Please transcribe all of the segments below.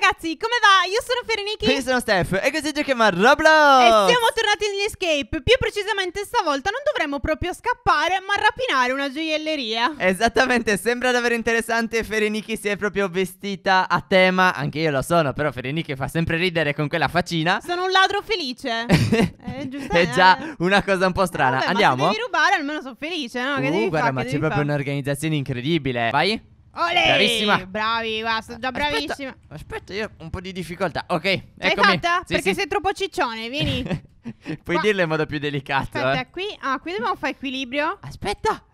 ragazzi, come va? Io sono Ferenichi Io sono Steph e così giochiamo a Roblox E siamo tornati negli escape Più precisamente stavolta non dovremmo proprio scappare ma rapinare una gioielleria Esattamente, sembra davvero interessante Ferenichi si è proprio vestita a tema Anche io lo sono, però Ferenichi fa sempre ridere con quella facina Sono un ladro felice eh, È eh. già una cosa un po' strana, eh, vabbè, andiamo? Ma se devi rubare almeno sono felice, no? Che uh, devi guarda, fare? ma c'è proprio un'organizzazione incredibile Vai Olè, Bravissima. Bravi, basta, già bravissima. Aspetta, io ho un po' di difficoltà. Ok, L'hai fatta? Sì, Perché sì. sei troppo ciccione, vieni. Puoi Ma... dirla in modo più delicato. Aspetta, eh. qui, ah, qui dobbiamo fare equilibrio. Aspetta.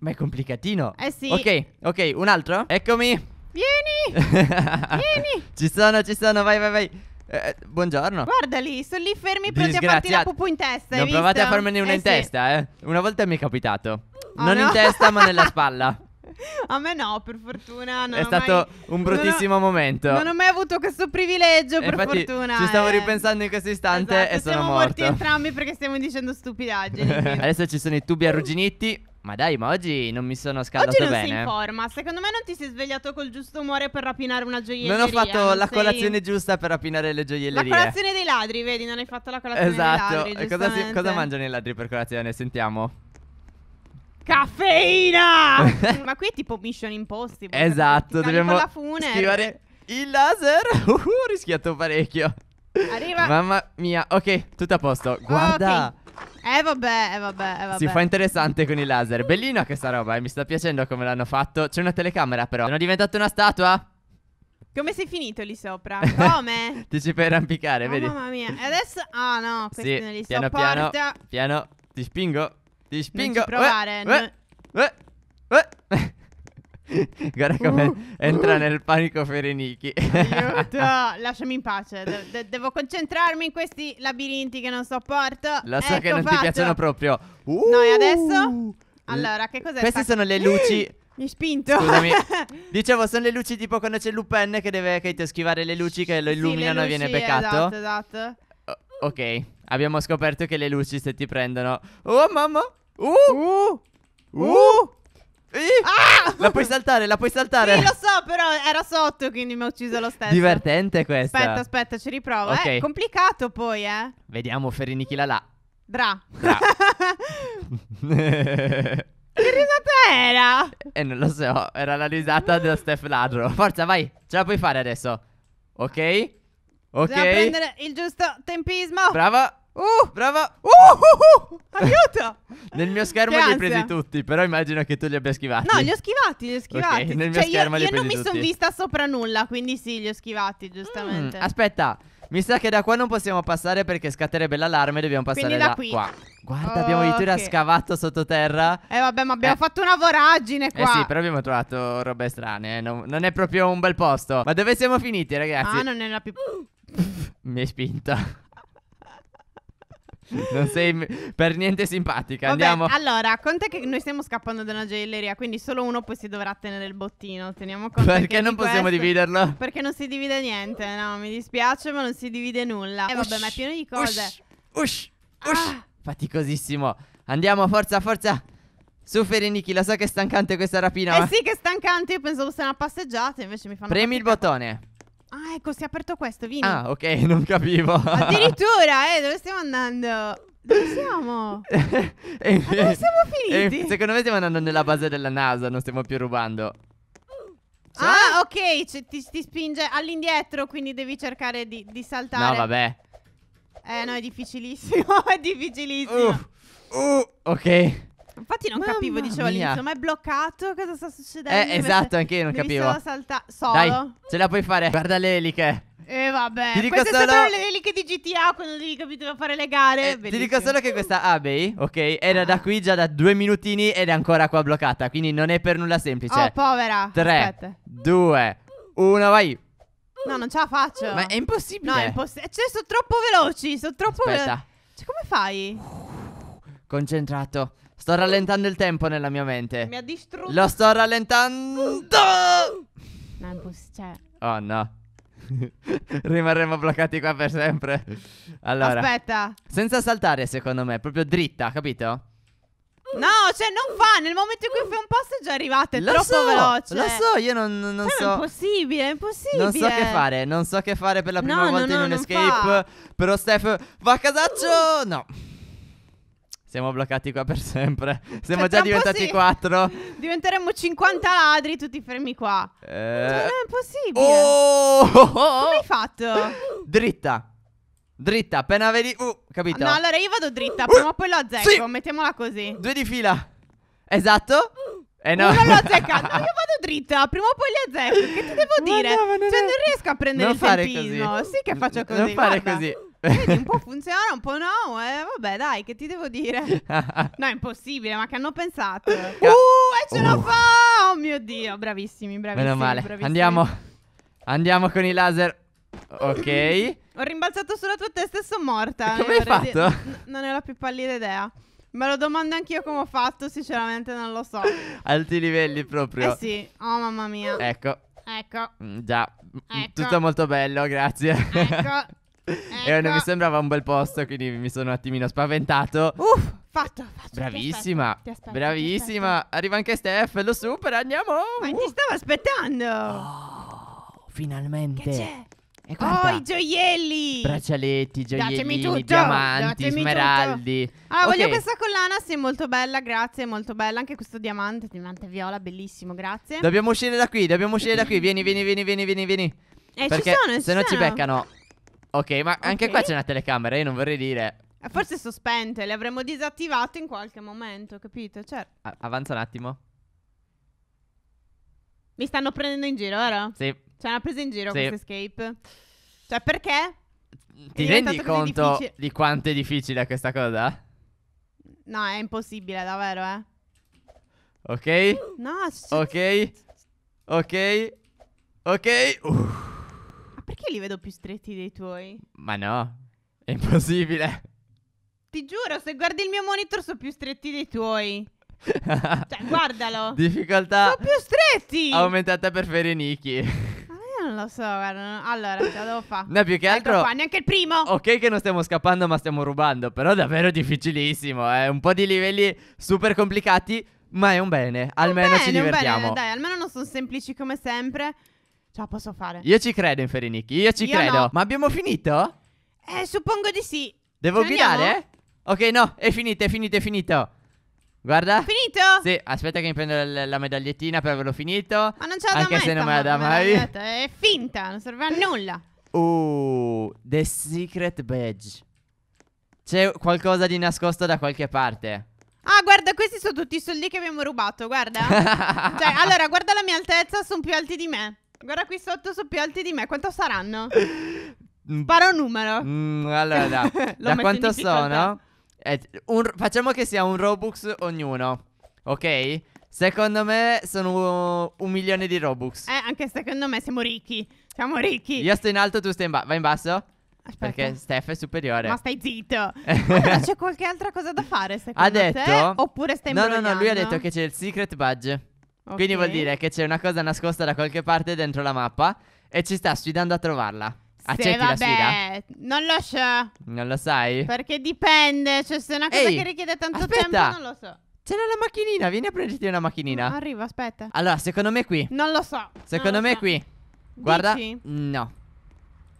Ma è complicatino. Eh sì. Ok, ok, un altro? Eccomi. Vieni. vieni. Ci sono, ci sono, vai, vai, vai. Eh, eh buongiorno. Guarda lì, sono lì fermi pronti a farti la pupù in testa. Non provate a farmene una eh in sì. testa, eh. Una volta mi è capitato. Oh non no. in testa, ma nella spalla. a me no, per fortuna. Non È stato mai... un bruttissimo non ho... momento. Non ho mai avuto questo privilegio, e per fortuna. Ci stavo eh... ripensando in questo istante esatto, e sono morto. Siamo morti entrambi perché stiamo dicendo stupidaggini. Adesso ci sono i tubi arrugginiti. Ma dai, ma oggi non mi sono scaldato bene. Oggi non bene. sei in forma. Secondo me non ti sei svegliato col giusto umore per rapinare una gioielleria. Non ho fatto non la sei... colazione giusta per rapinare le gioiellerie. La colazione dei ladri, vedi, non hai fatto la colazione esatto. dei ladri. Esatto. Cosa, cosa mangiano i ladri per colazione? Sentiamo. Caffeina! Ma qui è tipo Mission Impossible. Esatto, dobbiamo la fune. schivare il laser. Uh, rischiato parecchio. Arriva. Mamma mia, ok, tutto a posto. Guarda. Okay. Eh vabbè, eh vabbè, eh vabbè. Si fa interessante con il laser. Bellina questa roba, eh. mi sta piacendo come l'hanno fatto. C'è una telecamera però. Sono diventato una statua. Come sei finito lì sopra? Come? ti ci fai arrampicare, oh, vedi? Mamma mia. E adesso... Ah oh, no, questi sì, non li piano, sopporta. Piano, piano, ti spingo. Ti spingo. Eh, non provare. Eh, eh, eh, eh. Guarda uh. come uh, entra uh. nel panico Ferenichi. Aiuto, lasciami in pace. De- de- devo concentrarmi in questi labirinti che non sopporto. Lo so ecco che non fatto. ti piacciono proprio. Uh. e adesso? Uh. Allora, che cos'è? Queste sono le luci. Mi spinto. Scusami. Dicevo, sono le luci tipo quando c'è Lupin che deve che schivare le luci che lo illuminano sì, luci, e viene beccato Esatto, esatto. ok. Abbiamo scoperto che le luci se ti prendono Oh mamma Uh Uh, uh. uh. Ah! La puoi saltare, la puoi saltare. Sì, lo so, però era sotto, quindi mi ha ucciso lo stesso. Divertente questa. Aspetta, aspetta, ci riprovo. Eh. Ok. Eh, complicato poi, eh. Vediamo Ferrini la là. Dra. Dra. che risata era? Eh, non lo so, era la risata dello Steph Ladro. Forza, vai, ce la puoi fare adesso. Ok? Ok. Bisogna prendere il giusto tempismo. Brava. Uh, brava. Uh, uh, uh, aiuto. nel mio schermo li hai presi tutti, però immagino che tu li abbia schivati. No, li ho schivati, li ho schivati. Okay, nel mio cioè, schermo io, li ho presi tutti. Io non mi sono vista sopra nulla, quindi sì, li ho schivati, giustamente. Mm, aspetta. Mi sa che da qua non possiamo passare perché scatterebbe l'allarme dobbiamo passare Quindi da, da qui. qua. Guarda, oh, abbiamo addirittura okay. scavato sottoterra. Eh vabbè, ma abbiamo eh. fatto una voragine qua. Eh sì, però abbiamo trovato robe strane, eh, non, non, è proprio un bel posto. Ma dove siamo finiti, ragazzi? Ah, non è la più mi hai spinta. Non sei per niente simpatica. Vabbè, Andiamo. Allora, conta che noi stiamo scappando da una gioielleria, quindi solo uno poi si dovrà tenere il bottino. Teniamo conto. Perché non di possiamo questo- dividerlo? Perché non si divide niente, no? Mi dispiace, ma non si divide nulla. E eh, vabbè, ma è pieno di cose. Ush, ush, Ah. Faticosissimo. Andiamo, forza, forza. Su Fereniki, lo so che è stancante questa rapina. Eh ma- sì, che è stancante. Io pensavo fosse una passeggiata, invece mi fanno. Premi il fatica. bottone. Ah, ecco, si è aperto questo, vieni. Ah, ok, non capivo. Addirittura, eh, dove stiamo andando? Dove siamo? e, eh, Ma dove siamo finiti? E, eh, secondo me stiamo andando nella base della NASA, non stiamo più rubando. Cioè? Ah, ok, cioè, ti, ti, spinge all'indietro, quindi devi cercare di, di, saltare. No, vabbè. Eh, no, è difficilissimo, è difficilissimo. Uh, uh, ok. Infatti non Mamma capivo, dicevo mia. all'inizio, ma è bloccato, cosa sta succedendo? Eh, esatto, anche io non Devi capivo. Solo salta- solo. Dai, ce la puoi fare. Guarda le eliche. E eh, vabbè, ti dico queste solo... sono le eliche di GTA quando devi capire fare le gare. Eh, ti dico solo che questa Abbey, ok, era ah. da qui già da due minutini ed è ancora qua bloccata, quindi non è per nulla semplice. Oh, povera. Tre, due, uno, vai. No, non ce la faccio. Ma è impossibile. No, è impossibile. Eh, cioè, sono troppo veloci, sono troppo veloci. Cioè, come fai? Concentrato. Sto rallentando il tempo nella mia mente. Mi ha distrutto. Lo sto rallentando. Ma bus, cioè. Oh no. Rimarremo bloccati qua per sempre. Allora. Aspetta. Senza saltare, secondo me, proprio dritta, capito? No, cioè non fa, nel momento in cui fai un è già arrivate, è lo troppo so, veloce Lo so, io non, non, non cioè, so È impossibile, è impossibile Non so che fare, non so che fare per la prima no, volta no, no, in un escape fa. Però Steph, va a casaccio No siamo bloccati qua per sempre. Siamo cioè, già diventati quattro. Diventeremo 50 ladri tutti fermi qua. Eh... Cioè, non è possibile. Oh! Come hai fatto? Dritta. Dritta, appena vedi... Uh, capito? No, allora io vado dritta, uh! prima o poi lo azzecco, sì. mettiamola così. Due di fila. Esatto. Eh no. Non l'ho azzeccato, io vado dritta, prima o poi li azzecco. Che ti devo dire? No, no, no, cioè non riesco a prendere non il fare tempismo. Sì che faccio così. Non fare guarda. così. Vedi, un po' funziona, un po' no. Eh, vabbè, dai, che ti devo dire? No, è impossibile, ma che hanno pensato? Uh, e ce uh. la fa! Oh mio Dio, bravissimi, bravissimi. Meno male. Bravissimi. Andiamo. Andiamo con i laser. Ok. Ho rimbalzato sulla tua testa e sono morta. Eh, come hai fatto? Di... non ne ho la più pallida idea. Me lo domando anch'io come ho fatto, sinceramente non lo so. Alti livelli proprio. Eh sì, oh mamma mia. Ecco. Ecco. Mm, già. Mm, ecco. Tutto molto bello, grazie. Ecco. e non mi ecco. sembrava un bel posto, quindi mi sono un attimino spaventato. Uff, fatto, fatto. Bravissima, ti aspetto, ti aspetto, bravissima. Arriva anche Steph, lo supera, andiamo. Ma uh. ti stavo aspettando. Oh, finalmente. Che c'è? E oh, i gioielli! Braccialetti, gioielli, diamanti, Datemi smeraldi. Tutto. Ah, allora, okay. voglio questa collana, sì, molto bella, grazie, molto bella. Anche questo diamante, diamante viola, bellissimo, grazie. Dobbiamo uscire da qui, dobbiamo uscire da qui. Vieni, vieni, vieni, vieni, vieni, vieni. Eh, Perché ci sono, se no ci beccano. Ok, ma anche qua c'è una telecamera, io non vorrei dire... Eh, forse sospente, le avremmo disattivate in qualche momento, capito? Certo. A- avanza un attimo. Mi stanno prendendo in giro, vero? Sì. C'è una presa in giro Sì. questa escape. Cioè, perché? Ti rendi conto difficile. di quanto è difficile questa cosa? No, è impossibile, davvero, eh. Ok? No, sì. Ok. Ok. Ok. Uff che li vedo più stretti dei tuoi? Ma no, è impossibile. Ti giuro, se guardi il mio monitor sono più stretti dei tuoi. cioè, guardalo. Difficoltà. Sono più stretti. Aumentata per Fereniki. Ah, non lo so, guarda. Allora, ce la devo fare. No, più che altro. qua, neanche il primo. Ok, che non stiamo scappando, ma stiamo rubando. Però davvero difficilissimo. Eh. Un po' di livelli super complicati. Ma è un bene. Almeno un bene, ci divertiamo. Bene, dai, almeno non sono semplici come sempre. Ce la posso fare. Io ci credo in Feriniki, io ci io credo. No. Ma abbiamo finito? Eh, suppongo di sì. Devo Ce guidare? Ok, no, è finito, è finito, è finito. Guarda. È Finito? Sì, aspetta che mi prendo la, la medagliettina per averlo finito. Ma non ce la Anche mai, se non me la dà mai. È finta, non serve a nulla. Uh, The Secret Badge. C'è qualcosa di nascosto da qualche parte. Ah, guarda, questi sono tutti i soldi che abbiamo rubato, guarda. cioè, allora, guarda la mia altezza, sono più alti di me. Guarda qui sotto, sono più alti di me. Quanto saranno? Spara mm. un numero. Mm, allora, da, quanto sono? Eh, un, facciamo che sia un Robux ognuno. Ok? Secondo me sono un, milione di Robux. Eh, anche secondo me siamo ricchi. Siamo ricchi. Io sto in alto, tu stai in basso. Vai in basso? Aspetta. Perché Steph è superiore. Ma stai zitto. allora c'è qualche altra cosa da fare, secondo ha detto, te? Oppure stai in basso? No, no, no, lui ha detto che c'è il secret badge. Okay. Quindi vuol dire che c'è una cosa nascosta da qualche parte dentro la mappa e ci sta sfidando a trovarla. Accetti vabbè, la sfida? Non lo so. Non lo sai? Perché dipende. Cioè, se è una cosa Ehi, che richiede tanto aspetta. tempo, non lo so. C'era la macchinina, vieni a prenderti una macchinina. No, arrivo, aspetta. Allora, secondo me qui. Non lo so. Secondo lo me so. qui. Guarda. Dici? No.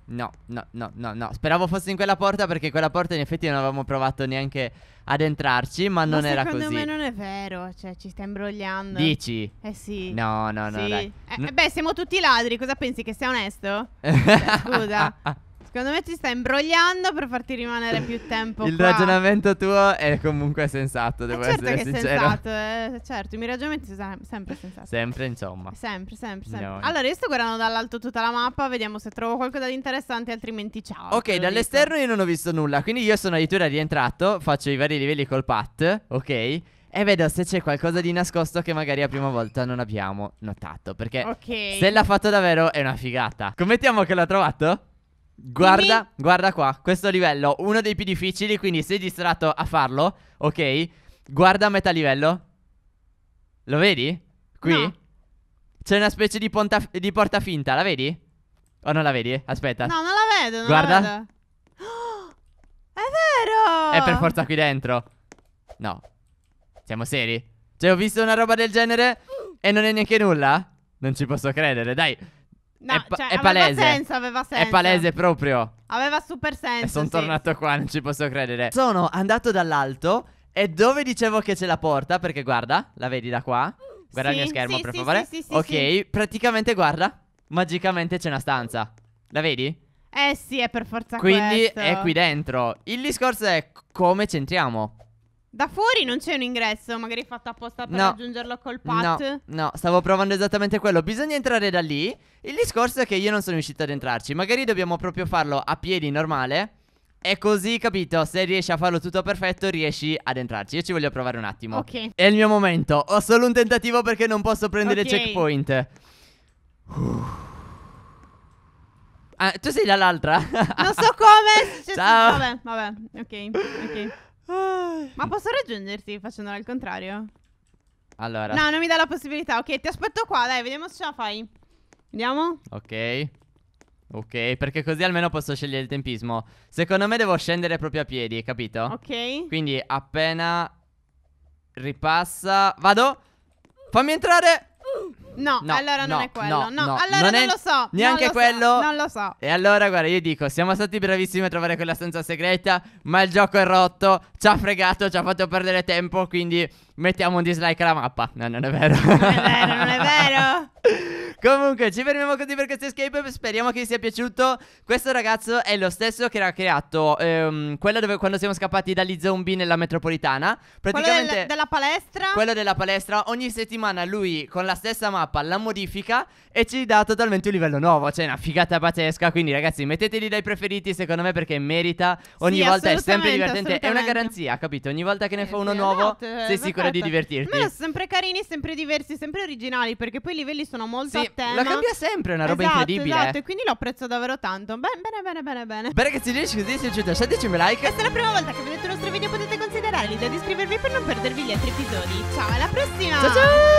No, no, no, no, no. Speravo fosse in quella porta perché quella porta in effetti non avevamo provato neanche ad entrarci, ma, ma non era così. Secondo me non è vero, cioè ci sta imbrogliando. Dici? Eh sì. No, no, no, sì. dai. Eh, beh, siamo tutti ladri, cosa pensi che sei onesto? Cioè, scusa. Secondo me ti sta imbrogliando per farti rimanere più tempo Il qua. ragionamento tuo è comunque sensato, devo eh certo essere che sincero. Sensato, eh, certo, i miei ragionamenti sono sempre sensati. Sempre, insomma. Sempre, sempre, sempre. No. Allora, io sto guardando dall'alto tutta la mappa, vediamo se trovo qualcosa di interessante, altrimenti ciao. Ok, dall'esterno io non ho visto nulla, quindi io sono addirittura rientrato, faccio i vari livelli col pat, ok? E vedo se c'è qualcosa di nascosto che magari la prima volta non abbiamo notato. Perché okay. se l'ha fatto davvero è una figata. Commettiamo che l'ha trovato? Guarda, Dimmi. guarda qua, questo livello, uno dei più difficili, quindi sei distratto a farlo, ok? Guarda a metà livello. Lo vedi? Qui? No. C'è una specie di, ponta, di porta finta, la vedi? O non la vedi? Aspetta. No, non la vedo, non guarda. La vedo. Oh, è vero! È per forza qui dentro. No. Siamo seri? Cioè, ho visto una roba del genere e non è neanche nulla? Non ci posso credere, dai. No, è, pa- cioè, è palese. Aveva senso, aveva senso. È palese proprio. Aveva super senso. Eh, sono sì. tornato qua, non ci posso credere. Sono andato dall'alto e dove dicevo che c'è la porta, perché guarda, la vedi da qua? Guarda sì, il mio schermo, sì, per favore. ok, praticamente guarda, magicamente c'è una stanza. La vedi? Eh sì, è per forza Quindi questo. è qui dentro. Il discorso è come c'entriamo. Da fuori non c'è un ingresso, magari fatto apposta per no. raggiungerlo col pat. No, no, stavo provando esattamente quello. Bisogna entrare da lì. Il discorso è che io non sono riuscito ad entrarci. Magari dobbiamo proprio farlo a piedi normale. E così, capito, se riesci a farlo tutto perfetto, riesci ad entrarci. Io ci voglio provare un attimo. Ok. È il mio momento. Ho solo un tentativo perché non posso prendere okay. checkpoint. Uff. Ah, tu sei dall'altra? non so come. Ciao. Vabbè, vabbè, ok, ok. Ma posso raggiungerti facendola al contrario? Allora. No, non mi dà la possibilità. Ok, ti aspetto qua, dai, vediamo se ce la fai. Andiamo Ok. Ok, perché così almeno posso scegliere il tempismo. Secondo me devo scendere proprio a piedi, capito? Ok. Quindi appena ripassa... Vado! Fammi entrare! No, no allora non è quello. No, no. allora non, non è, lo so. Neanche non lo quello. So, non lo so. E allora, guarda, io dico, siamo stati bravissimi a trovare quella stanza segreta, ma il gioco è rotto, ci ha fregato, ci ha fatto perdere tempo, quindi mettiamo un dislike alla mappa. No, non è vero. Non è vero, non è vero. Comunque, ci fermiamo così per questo escape. Speriamo che vi sia piaciuto. Questo ragazzo è lo stesso che era creato ehm, quello dove quando siamo scappati dagli zombie nella metropolitana. Praticamente, quello del, della palestra. Quello della palestra. Ogni settimana lui con la stessa mappa la modifica e ci dà totalmente un livello nuovo. Cioè, una figata pazzesca. Quindi, ragazzi, metteteli dai preferiti, secondo me, perché merita. Ogni sì, volta è sempre divertente. È una garanzia, capito? Ogni volta che ne eh, fa uno sì, nuovo, esatto, eh, sei perfetto. sicuro di divertirti. Ma sono sempre carini, sempre diversi, sempre originali. Perché poi i livelli sono molto sì tema. La cambia sempre, è una roba esatto, incredibile. Esatto, e quindi lo apprezzo davvero tanto. Bene, bene, bene, bene, bene. Bene che se riesci così se piaciuta, lasciateci un like. Questa è la prima volta che vedete il nostro video, potete considerare l'idea di iscrivervi per non perdervi gli altri episodi. Ciao, alla prossima! Ciao ciao!